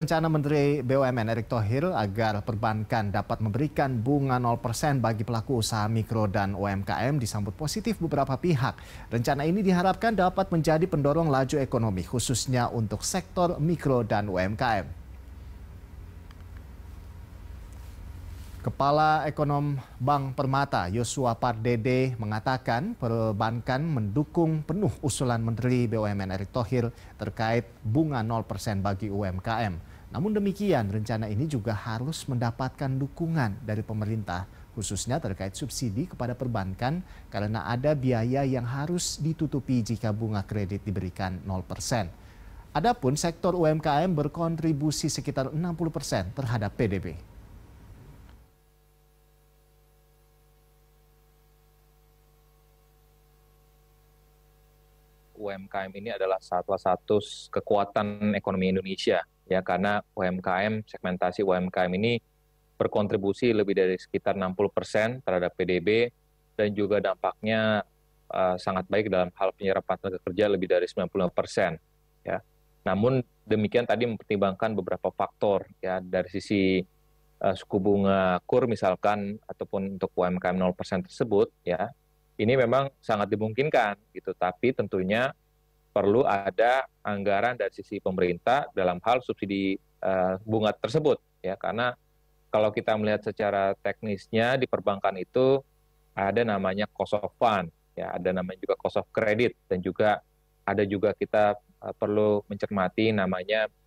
Rencana Menteri BUMN Erick Thohir agar perbankan dapat memberikan bunga 0% bagi pelaku usaha mikro dan UMKM disambut positif beberapa pihak. Rencana ini diharapkan dapat menjadi pendorong laju ekonomi khususnya untuk sektor mikro dan UMKM. Kepala Ekonom Bank Permata Yosua Pardede mengatakan perbankan mendukung penuh usulan Menteri BUMN Erick Thohir terkait bunga 0% bagi UMKM. Namun demikian rencana ini juga harus mendapatkan dukungan dari pemerintah khususnya terkait subsidi kepada perbankan karena ada biaya yang harus ditutupi jika bunga kredit diberikan 0%. Adapun sektor UMKM berkontribusi sekitar 60% terhadap PDB. UMKM ini adalah salah satu kekuatan ekonomi Indonesia ya karena UMKM segmentasi UMKM ini berkontribusi lebih dari sekitar 60% persen terhadap PDB dan juga dampaknya uh, sangat baik dalam hal penyerapan tenaga kerja lebih dari 90% ya. Namun demikian tadi mempertimbangkan beberapa faktor ya dari sisi uh, suku bunga kur misalkan ataupun untuk UMKM 0% persen tersebut ya ini memang sangat dimungkinkan gitu tapi tentunya perlu ada anggaran dari sisi pemerintah dalam hal subsidi uh, bunga tersebut ya karena kalau kita melihat secara teknisnya di perbankan itu ada namanya cost of fund ya ada namanya juga cost of credit dan juga ada juga kita uh, perlu mencermati namanya